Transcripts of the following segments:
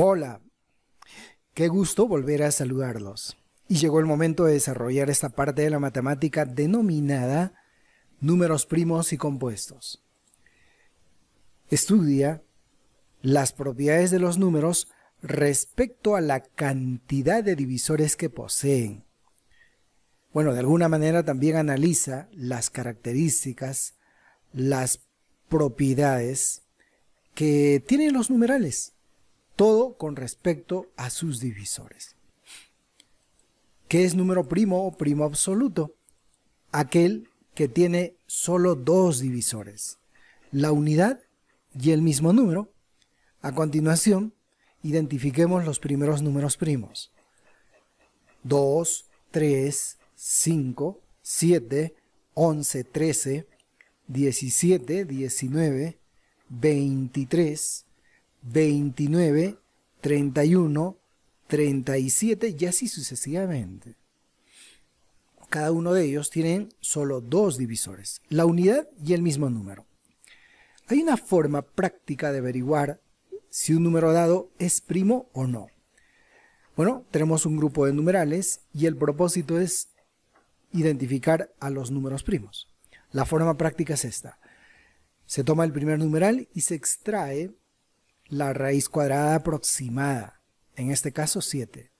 Hola, qué gusto volver a saludarlos. Y llegó el momento de desarrollar esta parte de la matemática denominada números primos y compuestos. Estudia las propiedades de los números respecto a la cantidad de divisores que poseen. Bueno, de alguna manera también analiza las características, las propiedades que tienen los numerales todo con respecto a sus divisores. ¿Qué es número primo o primo absoluto? Aquel que tiene solo dos divisores, la unidad y el mismo número. A continuación, identifiquemos los primeros números primos. 2, 3, 5, 7, 11, 13, 17, 19, 23, 29, 31, 37 y así sucesivamente. Cada uno de ellos tienen solo dos divisores, la unidad y el mismo número. Hay una forma práctica de averiguar si un número dado es primo o no. Bueno, tenemos un grupo de numerales y el propósito es identificar a los números primos. La forma práctica es esta. Se toma el primer numeral y se extrae la raíz cuadrada aproximada, en este caso 7.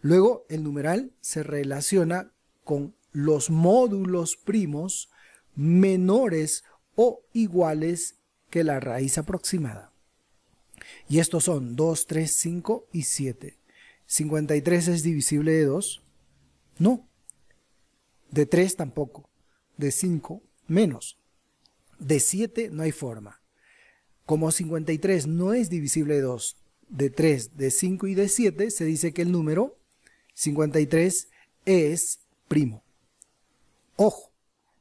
Luego el numeral se relaciona con los módulos primos menores o iguales que la raíz aproximada. Y estos son 2, 3, 5 y 7. 53 es divisible de 2. No. De 3 tampoco. De 5 menos. De 7 no hay forma. Como 53 no es divisible de 2, de 3, de 5 y de 7, se dice que el número 53 es primo. Ojo,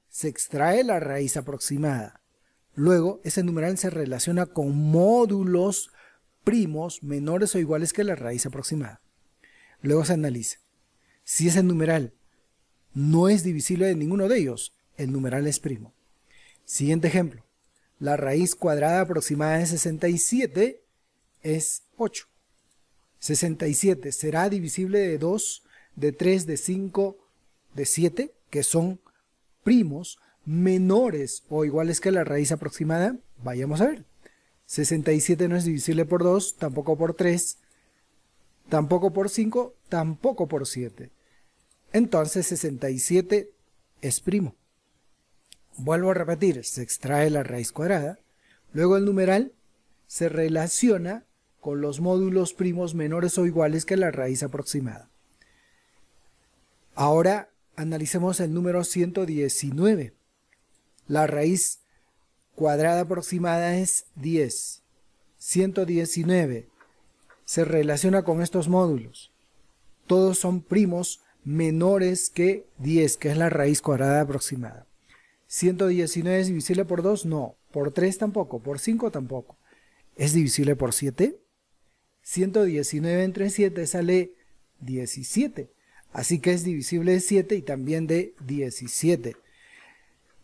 se extrae la raíz aproximada. Luego, ese numeral se relaciona con módulos primos menores o iguales que la raíz aproximada. Luego se analiza. Si ese numeral no es divisible de ninguno de ellos, el numeral es primo. Siguiente ejemplo. La raíz cuadrada aproximada de 67 es 8. 67 será divisible de 2, de 3, de 5, de 7, que son primos menores o iguales que la raíz aproximada. Vayamos a ver. 67 no es divisible por 2, tampoco por 3, tampoco por 5, tampoco por 7. Entonces 67 es primo. Vuelvo a repetir, se extrae la raíz cuadrada, luego el numeral se relaciona con los módulos primos menores o iguales que la raíz aproximada. Ahora analicemos el número 119. La raíz cuadrada aproximada es 10. 119 se relaciona con estos módulos. Todos son primos menores que 10, que es la raíz cuadrada aproximada. 119 es divisible por 2, no. Por 3 tampoco, por 5 tampoco. ¿Es divisible por 7? 119 entre 7 sale 17. Así que es divisible de 7 y también de 17.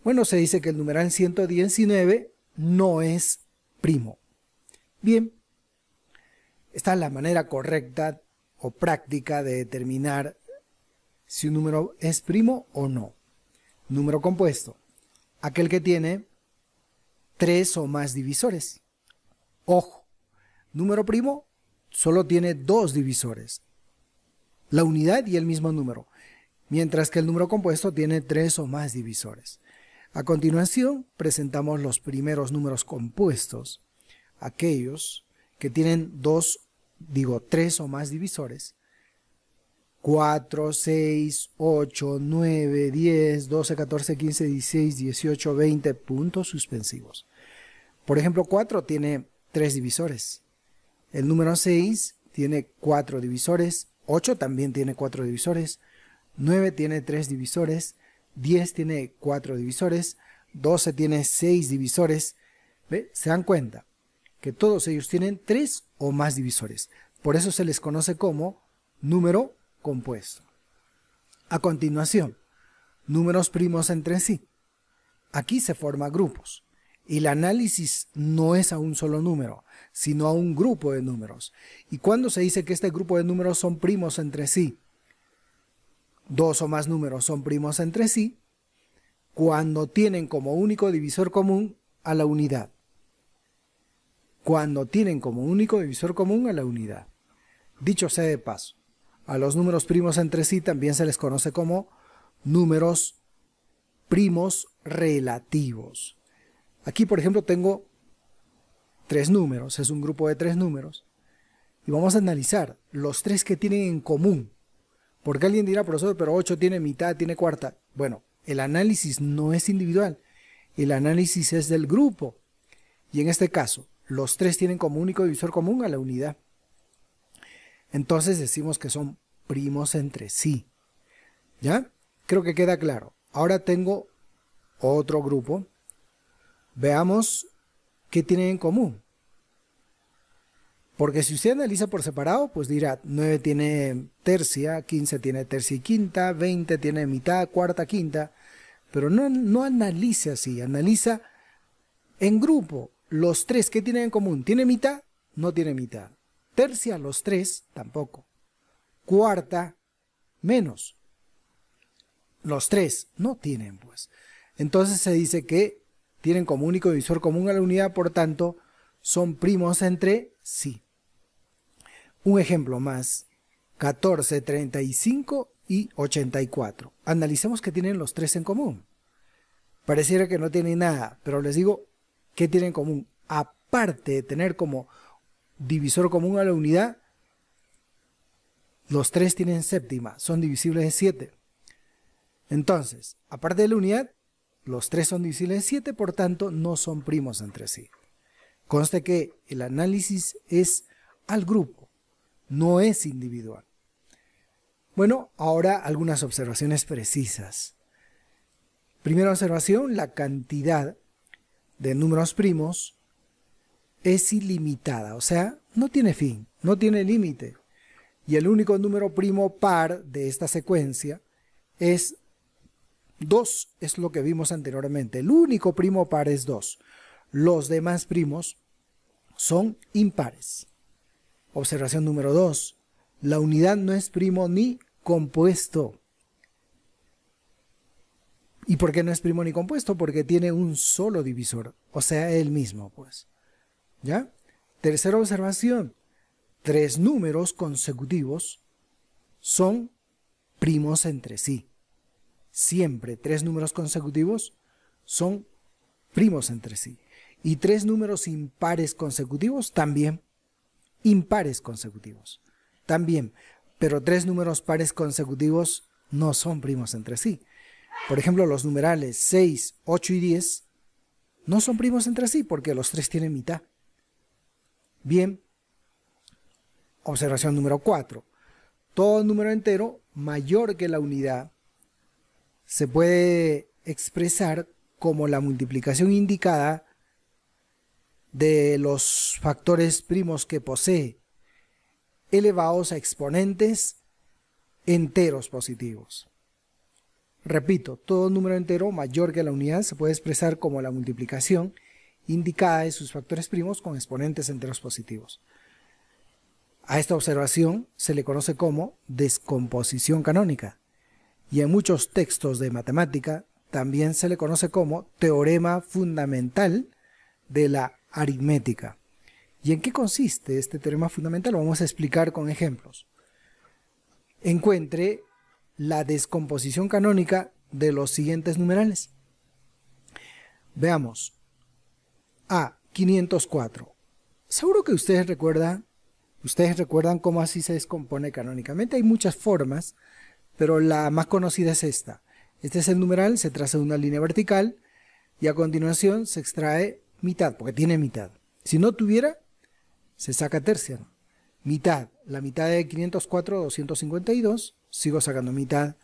Bueno, se dice que el numeral 119 no es primo. Bien, esta es la manera correcta o práctica de determinar si un número es primo o no. Número compuesto aquel que tiene tres o más divisores. Ojo, número primo solo tiene dos divisores, la unidad y el mismo número, mientras que el número compuesto tiene tres o más divisores. A continuación, presentamos los primeros números compuestos, aquellos que tienen dos, digo, tres o más divisores, 4, 6, 8, 9, 10, 12, 14, 15, 16, 18, 20 puntos suspensivos. Por ejemplo, 4 tiene 3 divisores. El número 6 tiene 4 divisores. 8 también tiene 4 divisores. 9 tiene 3 divisores. 10 tiene 4 divisores. 12 tiene 6 divisores. ¿Ve? Se dan cuenta que todos ellos tienen 3 o más divisores. Por eso se les conoce como número 1 compuesto. A continuación, números primos entre sí. Aquí se forman grupos. y El análisis no es a un solo número, sino a un grupo de números. Y cuando se dice que este grupo de números son primos entre sí, dos o más números son primos entre sí, cuando tienen como único divisor común a la unidad. Cuando tienen como único divisor común a la unidad. Dicho sea de paso, a los números primos entre sí también se les conoce como números primos relativos. Aquí, por ejemplo, tengo tres números, es un grupo de tres números, y vamos a analizar los tres que tienen en común. Porque alguien dirá, profesor, pero 8 tiene mitad, tiene cuarta. Bueno, el análisis no es individual, el análisis es del grupo. Y en este caso, los tres tienen como único divisor común a la unidad entonces decimos que son primos entre sí. ¿Ya? Creo que queda claro. Ahora tengo otro grupo. Veamos qué tienen en común. Porque si usted analiza por separado, pues dirá, 9 tiene tercia, 15 tiene tercia y quinta, 20 tiene mitad, cuarta, quinta. Pero no, no analice así, analiza en grupo los tres que tienen en común. ¿Tiene mitad? No tiene mitad tercia los tres, tampoco. Cuarta, menos. Los tres no tienen, pues. Entonces se dice que tienen como único divisor común a la unidad, por tanto, son primos entre sí. Un ejemplo más, 14, 35 y 84. Analicemos qué tienen los tres en común. Pareciera que no tienen nada, pero les digo qué tienen en común. Aparte de tener como divisor común a la unidad, los tres tienen séptima, son divisibles en 7. Entonces, aparte de la unidad, los tres son divisibles en 7, por tanto, no son primos entre sí. Conste que el análisis es al grupo, no es individual. Bueno, ahora algunas observaciones precisas. Primera observación, la cantidad de números primos es ilimitada, o sea, no tiene fin, no tiene límite. Y el único número primo par de esta secuencia es 2, es lo que vimos anteriormente. El único primo par es 2. Los demás primos son impares. Observación número 2. La unidad no es primo ni compuesto. ¿Y por qué no es primo ni compuesto? Porque tiene un solo divisor, o sea, el mismo, pues. ¿Ya? Tercera observación, tres números consecutivos son primos entre sí. Siempre tres números consecutivos son primos entre sí. Y tres números impares consecutivos también. Impares consecutivos también. Pero tres números pares consecutivos no son primos entre sí. Por ejemplo, los numerales 6, 8 y 10 no son primos entre sí porque los tres tienen mitad. Bien, observación número 4. Todo número entero mayor que la unidad se puede expresar como la multiplicación indicada de los factores primos que posee, elevados a exponentes enteros positivos. Repito, todo número entero mayor que la unidad se puede expresar como la multiplicación indicada en sus factores primos con exponentes enteros positivos. A esta observación se le conoce como descomposición canónica y en muchos textos de matemática también se le conoce como teorema fundamental de la aritmética. ¿Y en qué consiste este teorema fundamental? Lo vamos a explicar con ejemplos. Encuentre la descomposición canónica de los siguientes numerales. Veamos, a504. Seguro que ustedes recuerdan, ustedes recuerdan cómo así se descompone canónicamente. Hay muchas formas, pero la más conocida es esta. Este es el numeral, se traza una línea vertical y a continuación se extrae mitad, porque tiene mitad. Si no tuviera, se saca tercia. Mitad, la mitad de 504, 252, sigo sacando mitad,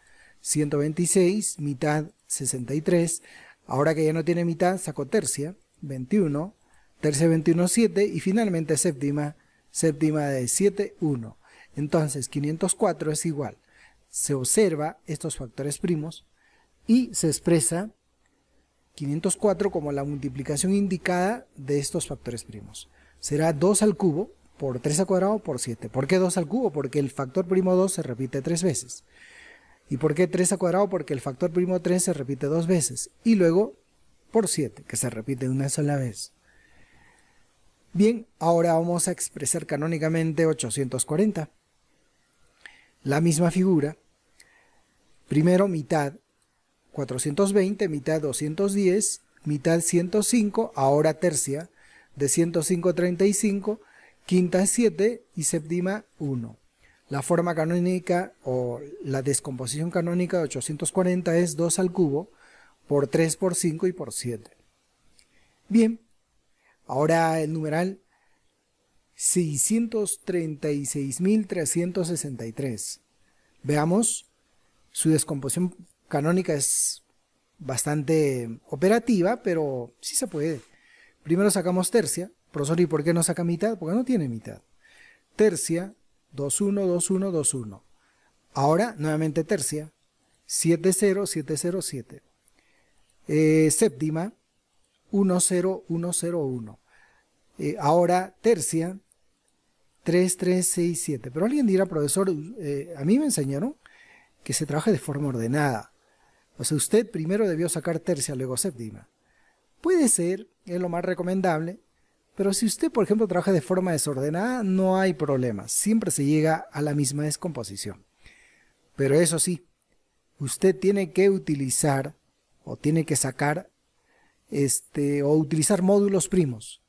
126, mitad, 63. Ahora que ya no tiene mitad, saco tercia. 21, tercia 21, 7 y finalmente séptima, séptima de 7, 1. Entonces 504 es igual. Se observa estos factores primos y se expresa 504 como la multiplicación indicada de estos factores primos. Será 2 al cubo por 3 al cuadrado por 7. ¿Por qué 2 al cubo? Porque el factor primo 2 se repite 3 veces. ¿Y por qué 3 al cuadrado? Porque el factor primo 3 se repite 2 veces. Y luego por 7, que se repite una sola vez. Bien, ahora vamos a expresar canónicamente 840. La misma figura. Primero mitad 420, mitad 210, mitad 105, ahora tercia, de 105 35, quinta 7 y séptima 1. La forma canónica o la descomposición canónica de 840 es 2 al cubo por 3, por 5 y por 7. Bien, ahora el numeral 636.363. Veamos, su descomposición canónica es bastante operativa, pero sí se puede. Primero sacamos tercia. Profesor, ¿y por qué no saca mitad? Porque no tiene mitad. Tercia, 2, 1, 2, 1, 2, 1. Ahora, nuevamente tercia, 7, 0, 7, 0, 7 eh, séptima 10101. Eh, ahora tercia 3367. Pero alguien dirá, profesor, eh, a mí me enseñaron que se trabaje de forma ordenada. O sea, usted primero debió sacar tercia, luego séptima. Puede ser, es lo más recomendable, pero si usted, por ejemplo, trabaja de forma desordenada, no hay problema. Siempre se llega a la misma descomposición. Pero eso sí, usted tiene que utilizar o tiene que sacar este, o utilizar módulos primos.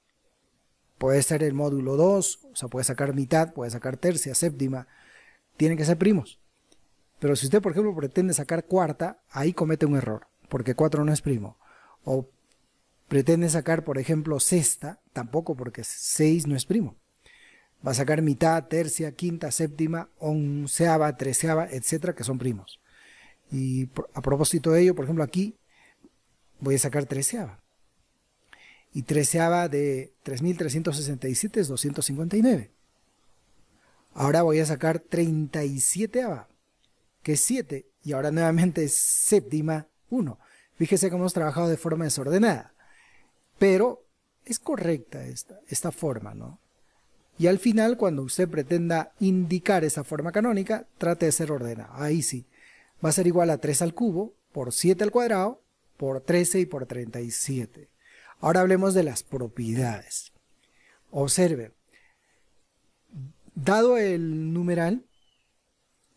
Puede ser el módulo 2, o sea, puede sacar mitad, puede sacar tercia, séptima, tienen que ser primos. Pero si usted, por ejemplo, pretende sacar cuarta, ahí comete un error, porque 4 no es primo. O pretende sacar, por ejemplo, sexta, tampoco, porque 6 no es primo. Va a sacar mitad, tercia, quinta, séptima, onceava, treceava, etcétera, que son primos. Y a propósito de ello, por ejemplo, aquí voy a sacar treceava. Y 13 aba de 3.367 es 259. Ahora voy a sacar 37ava, que es 7. Y ahora nuevamente es séptima 1. Fíjese cómo hemos trabajado de forma desordenada. Pero es correcta esta, esta forma, ¿no? Y al final, cuando usted pretenda indicar esa forma canónica, trate de ser ordenado. Ahí sí. Va a ser igual a 3 al cubo por 7 al cuadrado por 13 y por 37. Ahora hablemos de las propiedades. Observe, dado el numeral,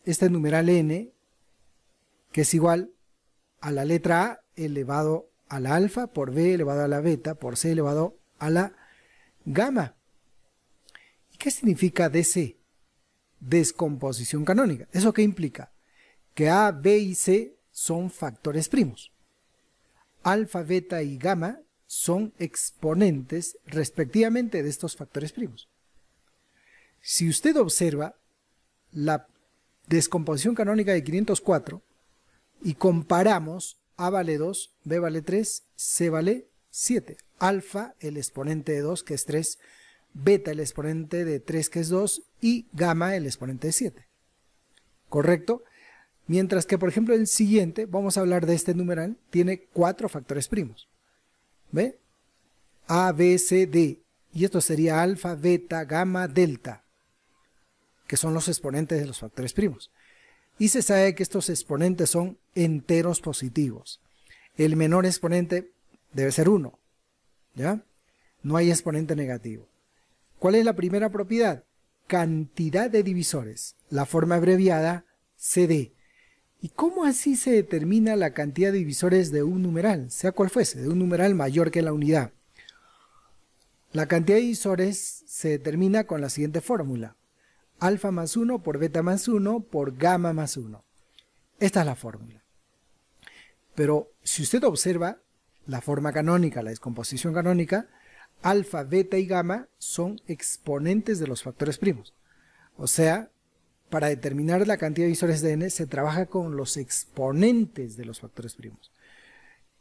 este numeral n, que es igual a la letra A elevado a la alfa, por B elevado a la beta, por C elevado a la gamma. ¿Y qué significa DC? Descomposición canónica. ¿Eso qué implica? Que A, B y C son factores primos alfa, beta y gamma son exponentes respectivamente de estos factores primos. Si usted observa la descomposición canónica de 504 y comparamos A vale 2, B vale 3, C vale 7. Alfa, el exponente de 2, que es 3, beta, el exponente de 3, que es 2, y gamma, el exponente de 7. ¿Correcto? Mientras que, por ejemplo, el siguiente, vamos a hablar de este numeral, tiene cuatro factores primos. ¿Ve? A, B, C, D. Y esto sería alfa, beta, gamma, delta, que son los exponentes de los factores primos. Y se sabe que estos exponentes son enteros positivos. El menor exponente debe ser 1, ¿ya? No hay exponente negativo. ¿Cuál es la primera propiedad? Cantidad de divisores. La forma abreviada CD ¿Y cómo así se determina la cantidad de divisores de un numeral, sea cual fuese, de un numeral mayor que la unidad? La cantidad de divisores se determina con la siguiente fórmula. Alfa más 1 por beta más 1 por gamma más 1. Esta es la fórmula. Pero si usted observa la forma canónica, la descomposición canónica, alfa, beta y gamma son exponentes de los factores primos. O sea, para determinar la cantidad de divisores de n se trabaja con los exponentes de los factores primos.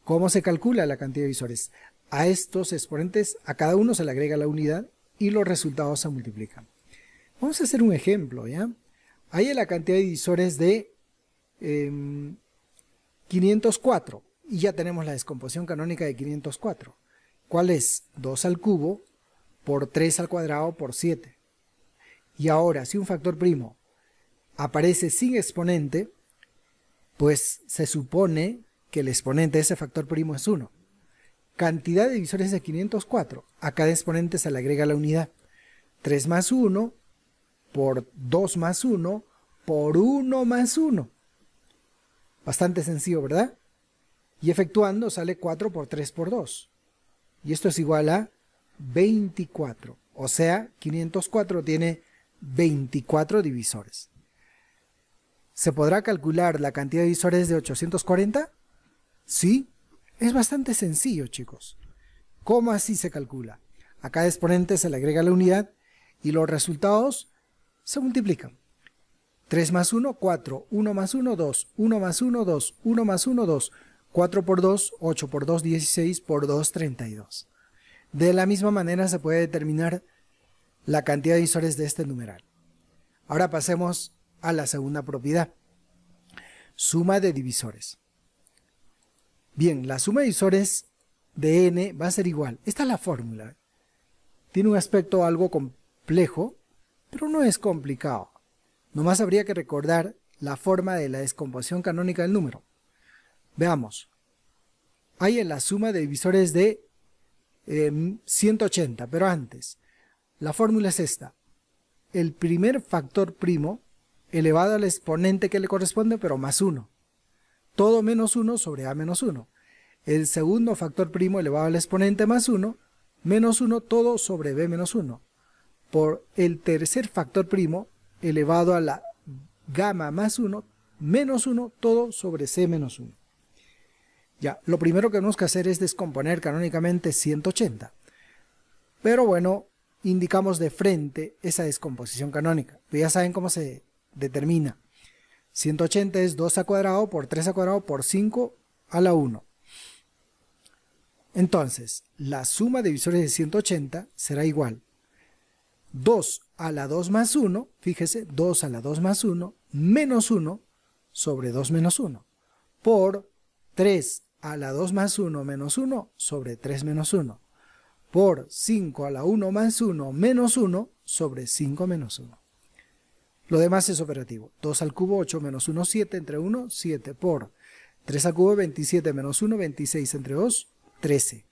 ¿Cómo se calcula la cantidad de divisores? A estos exponentes, a cada uno se le agrega la unidad y los resultados se multiplican. Vamos a hacer un ejemplo, ¿ya? Hay la cantidad de divisores de 504 em, y ya tenemos la descomposición canónica de 504. ¿Cuál es? 2 al cubo por 3 al cuadrado por 7. Y ahora, si un factor primo aparece sin exponente, pues se supone que el exponente de ese factor primo es 1. Cantidad de divisores de 504. A cada exponente se le agrega la unidad. 3 más 1 por 2 más 1 por 1 más 1. Bastante sencillo, ¿verdad? Y efectuando sale 4 por 3 por 2. Y esto es igual a 24. O sea, 504 tiene 24 divisores. ¿Se podrá calcular la cantidad de visores de 840? Sí, es bastante sencillo, chicos. ¿Cómo así se calcula? A cada exponente se le agrega la unidad y los resultados se multiplican. 3 más 1, 4, 1 más 1, 2, 1 más 1, 2, 1 más 1, 2, 4 por 2, 8 por 2, 16 por 2, 32. De la misma manera se puede determinar la cantidad de visores de este numeral. Ahora pasemos a la segunda propiedad, suma de divisores. Bien, la suma de divisores de n va a ser igual. Esta es la fórmula. Tiene un aspecto algo complejo, pero no es complicado. Nomás habría que recordar la forma de la descomposición canónica del número. Veamos. Hay en la suma de divisores de 180, em, pero antes. La fórmula es esta. El primer factor primo elevado al exponente que le corresponde, pero más 1. Todo menos 1 sobre a menos 1. El segundo factor primo elevado al exponente más 1, menos 1 todo sobre b menos 1. Por el tercer factor primo elevado a la gamma más 1, menos 1 todo sobre c menos 1. Ya, lo primero que tenemos que hacer es descomponer canónicamente 180. Pero bueno, indicamos de frente esa descomposición canónica. Ya saben cómo se determina. 180 es 2 a cuadrado por 3 a cuadrado por 5 a la 1. Entonces, la suma de divisores de 180 será igual. 2 a la 2 más 1, fíjese, 2 a la 2 más 1, menos 1 sobre 2 menos 1, por 3 a la 2 más 1 menos 1 sobre 3 menos 1, por 5 a la 1 más 1 menos 1 sobre 5 menos 1. Lo demás es operativo. 2 al cubo, 8 menos 1, 7 entre 1, 7 por 3 al cubo, 27 menos 1, 26 entre 2, 13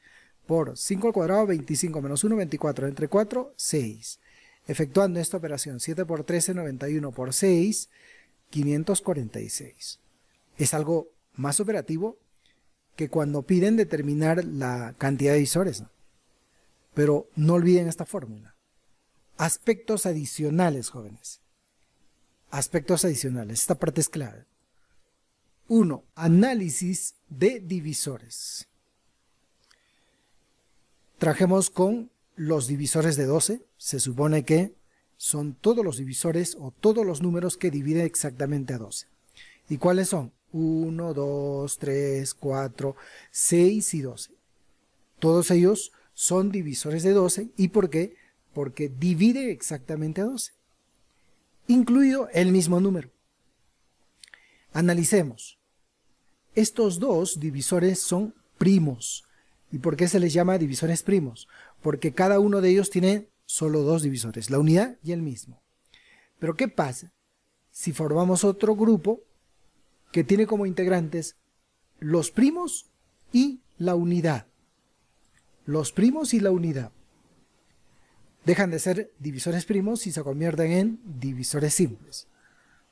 por 5 al cuadrado, 25 menos 1, 24 entre 4, 6. Efectuando esta operación, 7 por 13, 91 por 6, 546. Es algo más operativo que cuando piden determinar la cantidad de divisores. Pero no olviden esta fórmula. Aspectos adicionales, jóvenes. Aspectos adicionales. Esta parte es clave. 1. Análisis de divisores. Trajemos con los divisores de 12. Se supone que son todos los divisores o todos los números que dividen exactamente a 12. ¿Y cuáles son? 1, 2, 3, 4, 6 y 12. Todos ellos son divisores de 12. ¿Y por qué? Porque divide exactamente a 12 incluido el mismo número. Analicemos. Estos dos divisores son primos. ¿Y por qué se les llama divisores primos? Porque cada uno de ellos tiene solo dos divisores, la unidad y el mismo. Pero ¿qué pasa si formamos otro grupo que tiene como integrantes los primos y la unidad? Los primos y la unidad dejan de ser divisores primos y se convierten en divisores simples.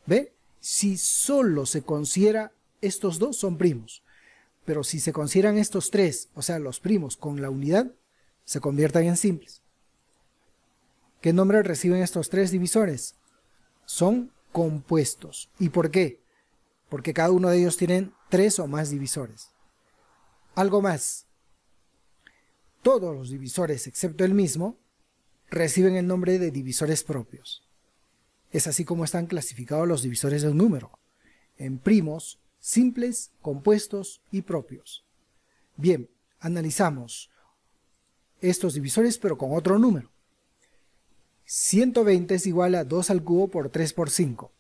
¿Ve? Si solo se considera estos dos son primos, pero si se consideran estos tres, o sea, los primos con la unidad, se convierten en simples. ¿Qué nombre reciben estos tres divisores? Son compuestos. ¿Y por qué? Porque cada uno de ellos tienen tres o más divisores. Algo más. Todos los divisores, excepto el mismo, reciben el nombre de divisores propios. Es así como están clasificados los divisores de un número, en primos, simples, compuestos y propios. Bien, analizamos estos divisores pero con otro número. 120 es igual a 2 al cubo por 3 por 5.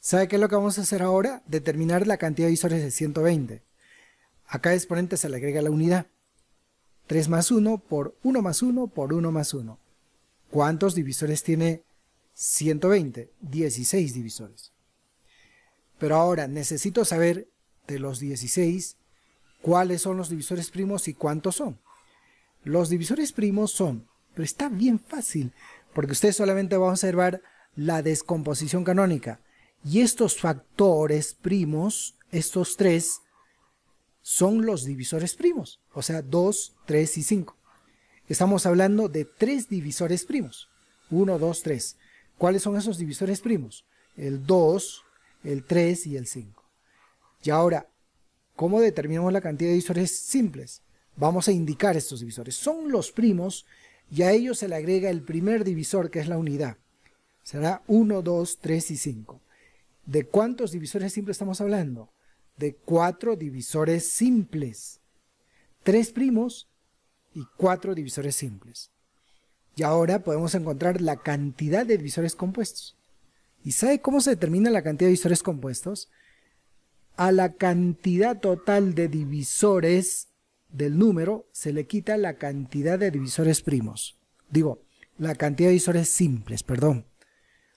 ¿Sabe qué es lo que vamos a hacer ahora? Determinar la cantidad de divisores de 120. A cada exponente se le agrega la unidad. 3 más 1 por 1 más 1 por 1 más 1. ¿Cuántos divisores tiene 120? 16 divisores. Pero ahora necesito saber de los 16 cuáles son los divisores primos y cuántos son. Los divisores primos son, pero está bien fácil, porque usted solamente va a observar la descomposición canónica. Y estos factores primos, estos tres, son los divisores primos, o sea, 2, 3 y 5. Estamos hablando de tres divisores primos, 1, 2, 3. ¿Cuáles son esos divisores primos? El 2, el 3 y el 5. Y ahora, ¿cómo determinamos la cantidad de divisores simples? Vamos a indicar estos divisores. Son los primos y a ellos se le agrega el primer divisor, que es la unidad. Será 1, 2, 3 y 5. ¿De cuántos divisores simples estamos hablando? de cuatro divisores simples. Tres primos y cuatro divisores simples. Y ahora podemos encontrar la cantidad de divisores compuestos. ¿Y sabe cómo se determina la cantidad de divisores compuestos? A la cantidad total de divisores del número se le quita la cantidad de divisores primos. Digo, la cantidad de divisores simples, perdón.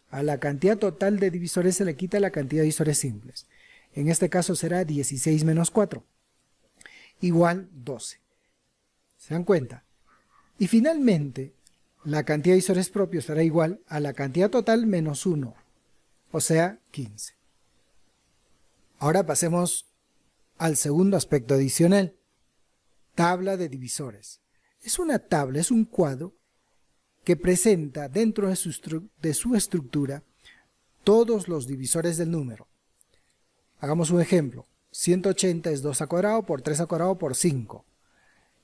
A la cantidad total de divisores se le quita la cantidad de divisores simples. En este caso será 16 menos 4, igual 12. ¿Se dan cuenta? Y finalmente, la cantidad de divisores propios será igual a la cantidad total menos 1, o sea, 15. Ahora pasemos al segundo aspecto adicional, tabla de divisores. Es una tabla, es un cuadro que presenta dentro de su estructura todos los divisores del número, Hagamos un ejemplo. 180 es 2 al cuadrado por 3 al cuadrado por 5.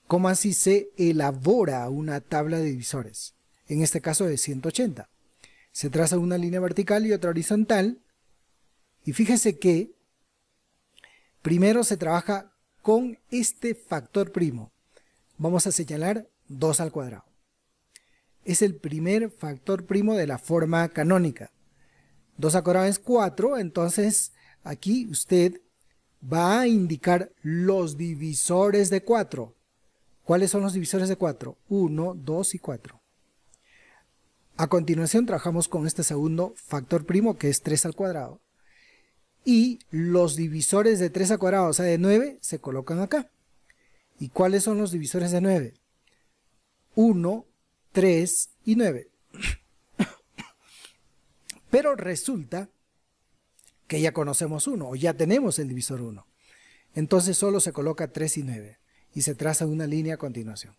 ¿Cómo así se elabora una tabla de divisores? En este caso de 180. Se traza una línea vertical y otra horizontal. Y fíjese que primero se trabaja con este factor primo. Vamos a señalar 2 al cuadrado. Es el primer factor primo de la forma canónica. 2 al cuadrado es 4, entonces Aquí usted va a indicar los divisores de 4. ¿Cuáles son los divisores de 4? 1, 2 y 4. A continuación trabajamos con este segundo factor primo que es 3 al cuadrado. Y los divisores de 3 al cuadrado, o sea de 9, se colocan acá. ¿Y cuáles son los divisores de 9? 1, 3 y 9. Pero resulta que ya conocemos uno, o ya tenemos el divisor 1. Entonces solo se coloca 3 y 9, y se traza una línea a continuación.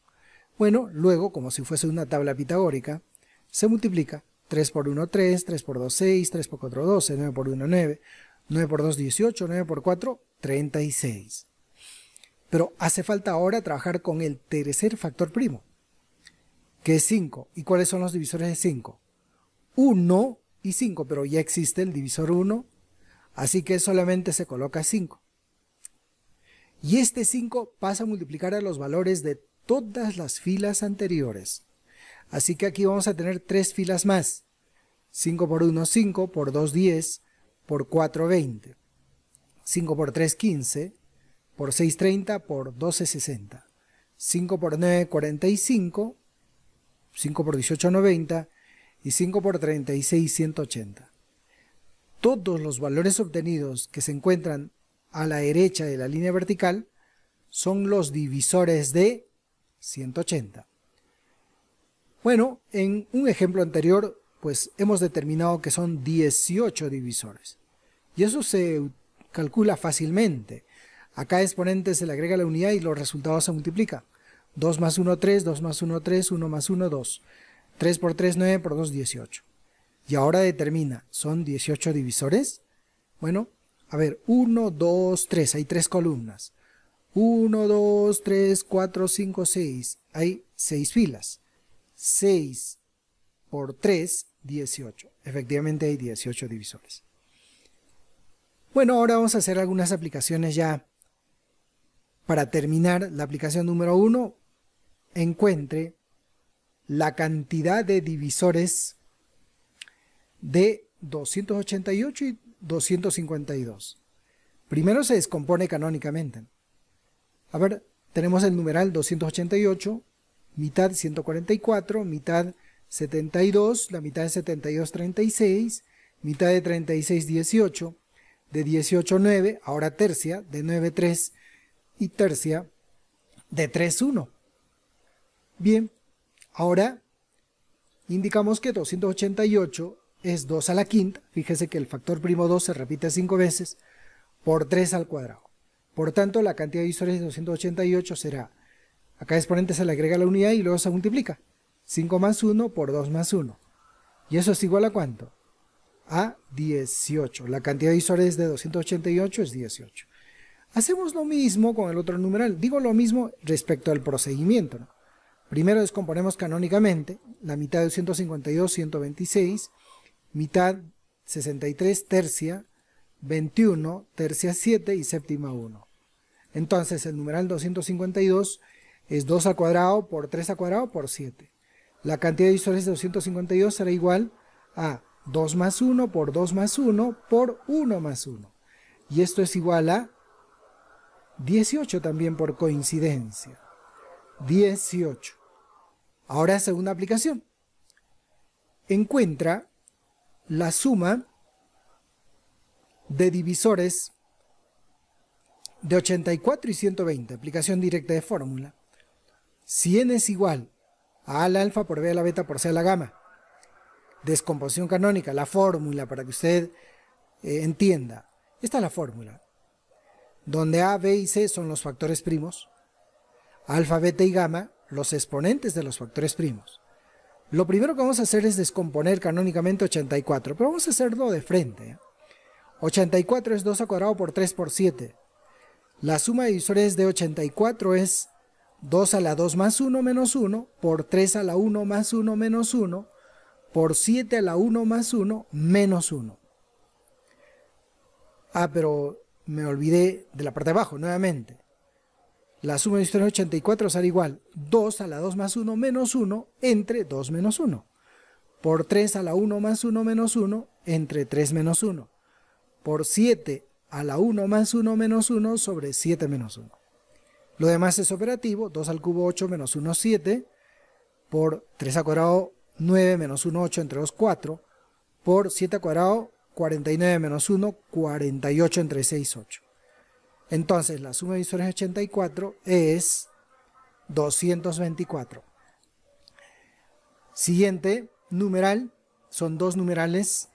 Bueno, luego, como si fuese una tabla pitagórica, se multiplica 3 por 1, 3, 3 por 2, 6, 3 por 4, 12, 9 por 1, 9, 9 por 2, 18, 9 por 4, 36. Pero hace falta ahora trabajar con el tercer factor primo, que es 5. ¿Y cuáles son los divisores de 5? 1 y 5, pero ya existe el divisor 1 Así que solamente se coloca 5. Y este 5 pasa a multiplicar a los valores de todas las filas anteriores. Así que aquí vamos a tener tres filas más. 5 por 1, 5, por 2, 10, por 4, 20. 5 por 3, 15, por 6, 30, por 12, 60. 5 por 9, 45, 5 por 18, 90 y 5 por 36, 180 todos los valores obtenidos que se encuentran a la derecha de la línea vertical son los divisores de 180. Bueno, en un ejemplo anterior, pues hemos determinado que son 18 divisores. Y eso se calcula fácilmente. A cada exponente se le agrega la unidad y los resultados se multiplican. 2 más 1, 3, 2 más 1, 3, 1 más 1, 2. 3 por 3, 9 por 2, 18 y ahora determina, ¿son 18 divisores? Bueno, a ver, 1, 2, 3, hay 3 columnas. 1, 2, 3, 4, 5, 6, hay 6 filas. 6 por 3, 18. Efectivamente hay 18 divisores. Bueno, ahora vamos a hacer algunas aplicaciones ya. Para terminar, la aplicación número 1 encuentre la cantidad de divisores de 288 y 252. Primero se descompone canónicamente. A ver, tenemos el numeral 288, mitad 144, mitad 72, la mitad de 72, 36, mitad de 36, 18, de 18, 9, ahora tercia, de 9, 3 y tercia, de 3, 1. Bien, ahora indicamos que 288 es 2 a la quinta, fíjese que el factor primo 2 se repite 5 veces, por 3 al cuadrado. Por tanto, la cantidad de visores de 288 será, a cada exponente se le agrega la unidad y luego se multiplica. 5 más 1 por 2 más 1. ¿Y eso es igual a cuánto? A 18. La cantidad de divisores de 288 es 18. Hacemos lo mismo con el otro numeral. Digo lo mismo respecto al procedimiento. Primero descomponemos canónicamente la mitad de 252, 126 mitad 63 tercia, 21 tercia 7 y séptima 1. Entonces el numeral 252 es 2 al cuadrado por 3 al cuadrado por 7. La cantidad de divisores de 252 será igual a 2 más 1 por 2 más 1 por 1 más 1. Y esto es igual a 18 también por coincidencia. 18. Ahora segunda aplicación. Encuentra la suma de divisores de 84 y 120, aplicación directa de fórmula. 100 es igual a la alfa por b a la beta por c a la gamma, descomposición canónica, la fórmula para que usted eh, entienda. Esta es la fórmula, donde a, b y c son los factores primos, alfa, beta y gamma los exponentes de los factores primos. Lo primero que vamos a hacer es descomponer canónicamente 84, pero vamos a hacerlo de frente. 84 ¿eh? es 2 al cuadrado por 3 por 7. La suma de divisores de 84 es 2 a la 2 más 1 menos 1, por 3 a la 1 más 1 menos 1, por 7 a la 1 más 1 menos 1. Ah, pero me olvidé de la parte de abajo nuevamente. La suma de 84 será igual 2 a la 2 más 1 menos 1 entre 2 menos 1. Por 3 a la 1 más 1 menos 1 entre 3 menos 1. Por 7 a la 1 más 1 menos 1 sobre 7 menos 1. Lo demás es operativo, 2 al cubo 8 menos 1 7, por 3 al cuadrado 9 menos 1 8 entre 2 4, por 7 al cuadrado 49 menos 1 48 entre 6 8. Entonces, la suma de divisores 84 es 224. Siguiente, numeral, son dos numerales.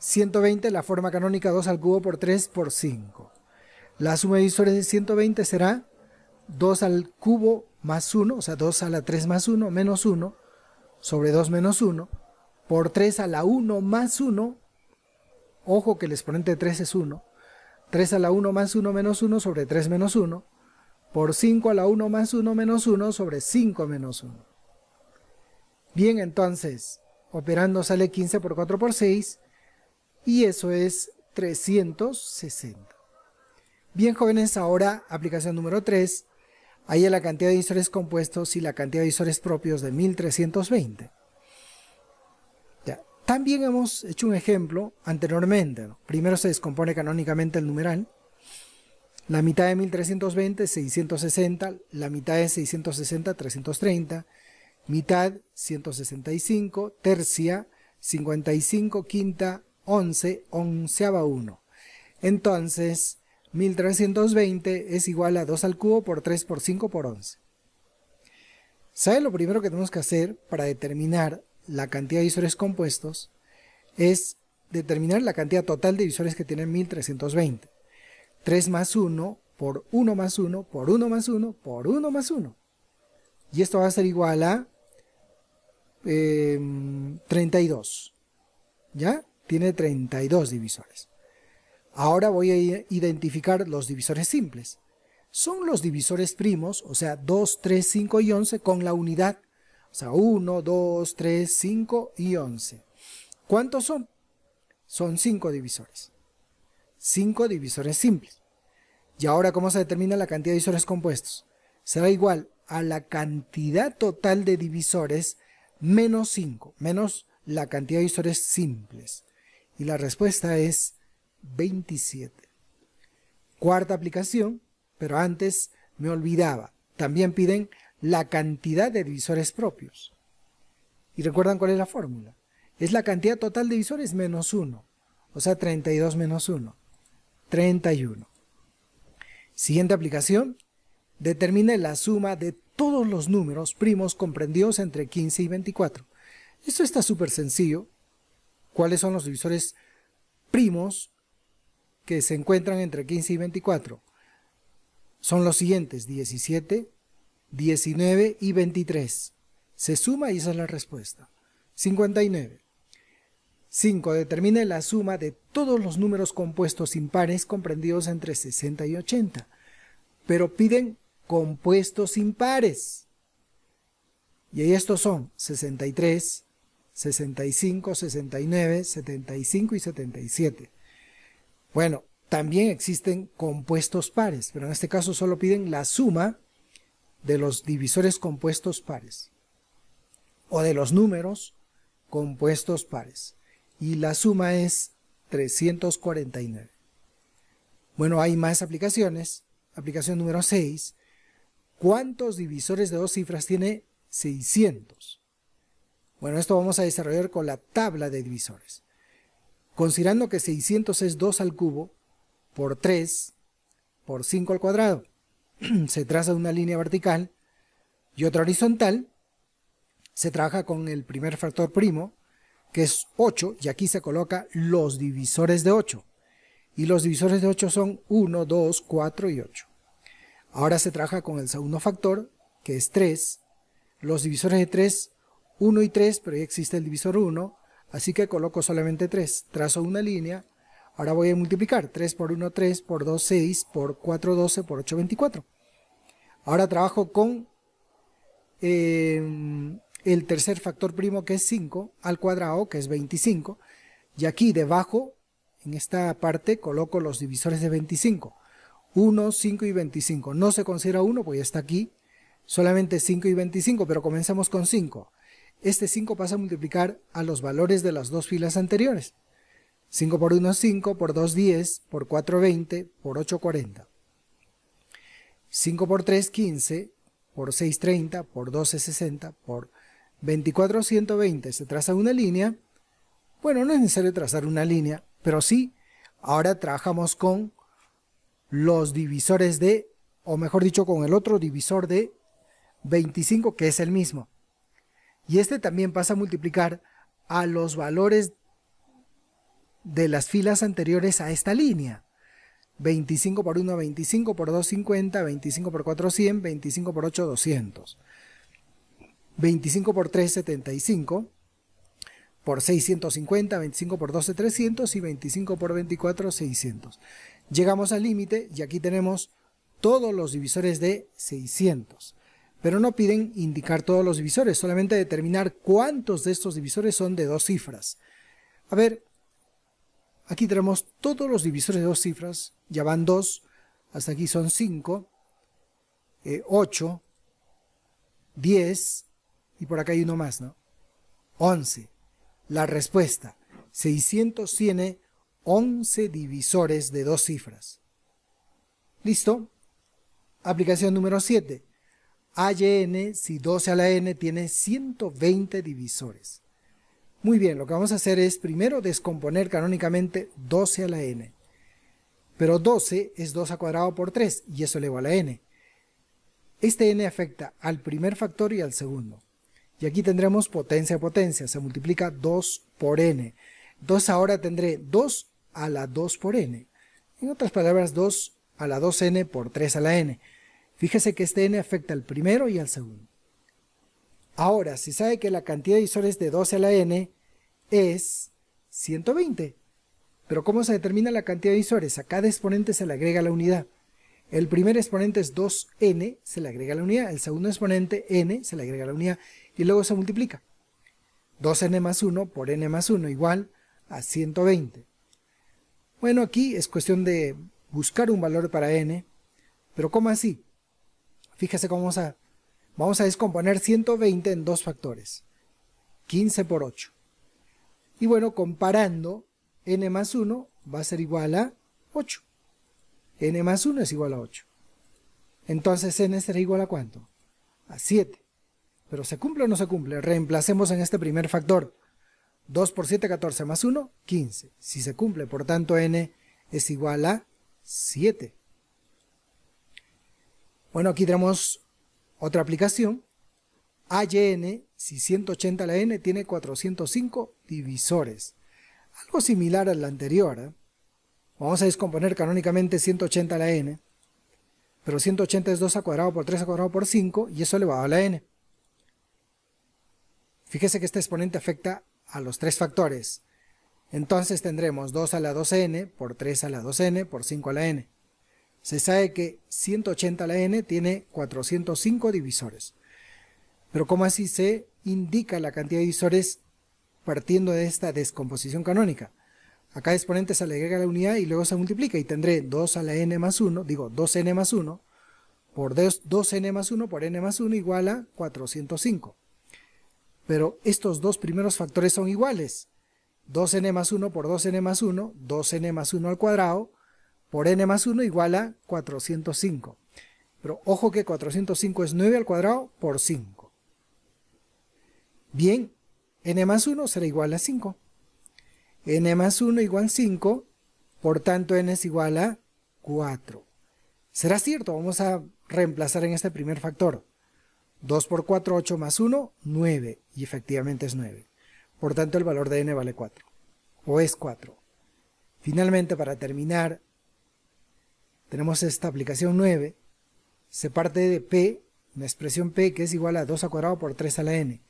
120, la forma canónica 2 al cubo por 3 por 5. La suma de divisores de 120 será 2 al cubo más 1, o sea, 2 a la 3 más 1 menos 1 sobre 2 menos 1 por 3 a la 1 más 1. Ojo que el exponente de 3 es 1 3 a la 1 más 1 menos 1 sobre 3 menos 1, por 5 a la 1 más 1 menos 1 sobre 5 menos 1. Bien, entonces, operando sale 15 por 4 por 6, y eso es 360. Bien jóvenes, ahora aplicación número 3, ahí la cantidad de divisores compuestos y la cantidad de divisores propios de 1320. También hemos hecho un ejemplo anteriormente. Primero se descompone canónicamente el numeral. La mitad de 1320 es 660, la mitad de 660 330, mitad 165, tercia 55, quinta 11, onceava 1. Entonces, 1320 es igual a 2 al cubo por 3 por 5 por 11. ¿Sabe lo primero que tenemos que hacer para determinar la cantidad de divisores compuestos es determinar la cantidad total de divisores que tienen 1320. 3 más 1 por 1 más 1 por 1 más 1 por 1 más 1. Y esto va a ser igual a 32. Em, ¿Ya? Tiene 32 divisores. Ahora voy a identificar los divisores simples. Son los divisores primos, o sea, 2, 3, 5 y 11 con la unidad o sea, 1, 2, 3, 5 y 11. ¿Cuántos son? Son 5 divisores. 5 divisores simples. Y ahora, ¿cómo se determina la cantidad de divisores compuestos? Será igual a la cantidad total de divisores menos 5, menos la cantidad de divisores simples. Y la respuesta es 27. Cuarta aplicación, pero antes me olvidaba. También piden la cantidad de divisores propios. ¿Y recuerdan cuál es la fórmula? Es la cantidad total de divisores menos 1, o sea 32 menos 1, 31. Siguiente aplicación, determine la suma de todos los números primos comprendidos entre 15 y 24. Esto está súper sencillo. ¿Cuáles son los divisores primos que se encuentran entre 15 y 24? Son los siguientes, 17, 19 y 23. Se suma y esa es la respuesta. 59. 5. Determine la suma de todos los números compuestos impares comprendidos entre 60 y 80. Pero piden compuestos impares. Y ahí estos son 63, 65, 69, 75 y 77. Bueno, también existen compuestos pares, pero en este caso solo piden la suma de los divisores compuestos pares o de los números compuestos pares y la suma es 349. Bueno, hay más aplicaciones. Aplicación número 6. ¿Cuántos divisores de dos cifras tiene 600? Bueno, esto vamos a desarrollar con la tabla de divisores. Considerando que 600 es 2 al cubo, por 3, por 5 al cuadrado. se traza una línea vertical y otra horizontal. Se trabaja con el primer factor primo, que es 8, y aquí se coloca los divisores de 8. Y los divisores de 8 son 1, 2, 4 y 8. Ahora se trabaja con el segundo factor, que es 3. Los divisores de 3, 1 y 3, pero ya existe el divisor 1, así que coloco solamente 3. Trazo una línea, ahora voy a multiplicar 3 por 1, 3, por 2, 6, por 4, 12, por 8, 24. Ahora trabajo con eh, el tercer factor primo que es 5 al cuadrado que es 25 y aquí debajo en esta parte coloco los divisores de 25 1, 5 y 25 no se considera 1 porque ya está aquí solamente 5 y 25 pero comenzamos con 5 este 5 pasa a multiplicar a los valores de las dos filas anteriores 5 por 1 es 5, por 2 10, por 4 20, por 8 40 5 por 3, 15, por 6, 30, por 12, 60, por 24, 120 se traza una línea. Bueno, no es necesario trazar una línea, pero sí, ahora trabajamos con los divisores de, o mejor dicho, con el otro divisor de 25, que es el mismo. Y este también pasa a multiplicar a los valores de las filas anteriores a esta línea. 25 por 1, 25 por 2, 50, 25 por 4, 100, 25 por 8, 200. 25 por 3, 75, por 650, 25 por 12, 300 y 25 por 24, 600. Llegamos al límite y aquí tenemos todos los divisores de 600. Pero no piden indicar todos los divisores, solamente determinar cuántos de estos divisores son de dos cifras. A ver, Aquí tenemos todos los divisores de dos cifras, ya van dos, hasta aquí son 5, 8, 10 y por acá hay uno más, ¿no? 11. La respuesta, 600 tiene 11 divisores de dos cifras. ¿Listo? Aplicación número 7. N, si 12 a la N, tiene 120 divisores. Muy bien, lo que vamos a hacer es primero descomponer canónicamente 12 a la n. Pero 12 es 2 a cuadrado por 3 y eso va a la n. Este n afecta al primer factor y al segundo. Y aquí tendremos potencia a potencia, se multiplica 2 por n. Entonces ahora tendré 2 a la 2 por n. En otras palabras, 2 a la 2n por 3 a la n. Fíjese que este n afecta al primero y al segundo. Ahora, si sabe que la cantidad de divisores de 12 a la n es 120. Pero ¿cómo se determina la cantidad de visores? A cada exponente se le agrega la unidad. El primer exponente es 2n, se le agrega la unidad. El segundo exponente, n, se le agrega la unidad. Y luego se multiplica. 2n más 1 por n más 1 igual a 120. Bueno, aquí es cuestión de buscar un valor para n. Pero ¿cómo así? Fíjese cómo vamos a descomponer 120 en dos factores. 15 por 8. Y bueno, comparando, n más 1 va a ser igual a 8. n más 1 es igual a 8. Entonces n será igual a cuánto? A 7. Pero ¿se cumple o no se cumple? Reemplacemos en este primer factor. 2 por 7, 14, más 1, 15. Si se cumple, por tanto n es igual a 7. Bueno, aquí tenemos otra aplicación n si 180 la N, tiene 405 divisores. Algo similar a la anterior. ¿eh? Vamos a descomponer canónicamente 180 a la N. Pero 180 es 2 al cuadrado por 3 al cuadrado por 5 y eso elevado a la N. Fíjese que este exponente afecta a los tres factores. Entonces tendremos 2 a la 2N por 3 a la 2N por 5 a la N. Se sabe que 180 a la N tiene 405 divisores. Pero ¿cómo así se indica la cantidad de divisores partiendo de esta descomposición canónica? Acá el exponente se agrega la unidad y luego se multiplica y tendré 2 a la n más 1, digo 2n más 1, por 2n más 1 por n más 1 igual a 405. Pero estos dos primeros factores son iguales. 2n más 1 por 2n más 1, 2n más 1 al cuadrado, por n más 1 igual a 405. Pero ojo que 405 es 9 al cuadrado por 5. Bien, n más 1 será igual a 5. n más 1 igual 5, por tanto n es igual a 4. ¿Será cierto? Vamos a reemplazar en este primer factor. 2 por 4, 8 más 1, 9. Y efectivamente es 9. Por tanto, el valor de n vale 4. O es 4. Finalmente, para terminar, tenemos esta aplicación 9. Se parte de p, una expresión p que es igual a 2 al cuadrado por 3 a la n.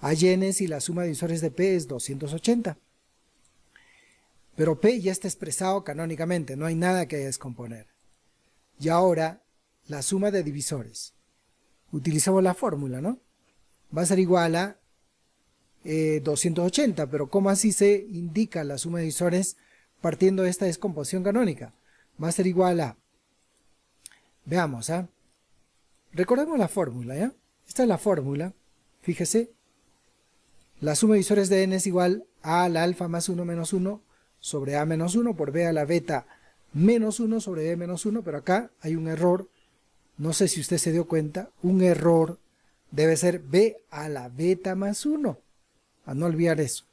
Hay y la suma de divisores de P es 280. Pero P ya está expresado canónicamente, no hay nada que descomponer. Y ahora, la suma de divisores. Utilizamos la fórmula, ¿no? Va a ser igual a 280, eh, pero ¿cómo así se indica la suma de divisores partiendo de esta descomposición canónica? Va a ser igual a... Veamos, ¿ah? Recordemos la fórmula, ¿ya? Esta es la fórmula, fíjese, la suma de visores de n es igual a la alfa más 1 menos 1 sobre a menos 1 por b a la beta menos 1 sobre b e menos 1, pero acá hay un error, no sé si usted se dio cuenta, un error debe ser b a la beta más 1, a ah, no olvidar eso,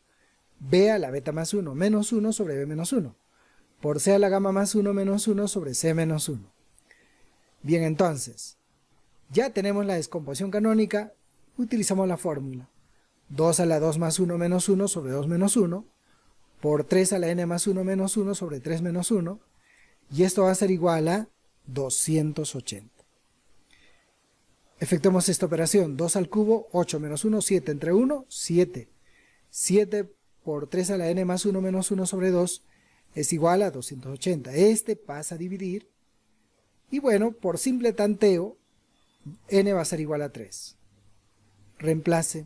b a la beta más 1 menos 1 sobre b menos 1, por c a la gamma más 1 menos 1 sobre c menos 1. Bien, entonces, ya tenemos la descomposición canónica, utilizamos la fórmula. 2 a la 2 más 1 menos 1 sobre 2 menos 1, por 3 a la n más 1 menos 1 sobre 3 menos 1, y esto va a ser igual a 280. Efectuamos esta operación, 2 al cubo, 8 menos 1, 7 entre 1, 7. 7 por 3 a la n más 1 menos 1 sobre 2 es igual a 280. Este pasa a dividir, y bueno, por simple tanteo, n va a ser igual a 3. Reemplace.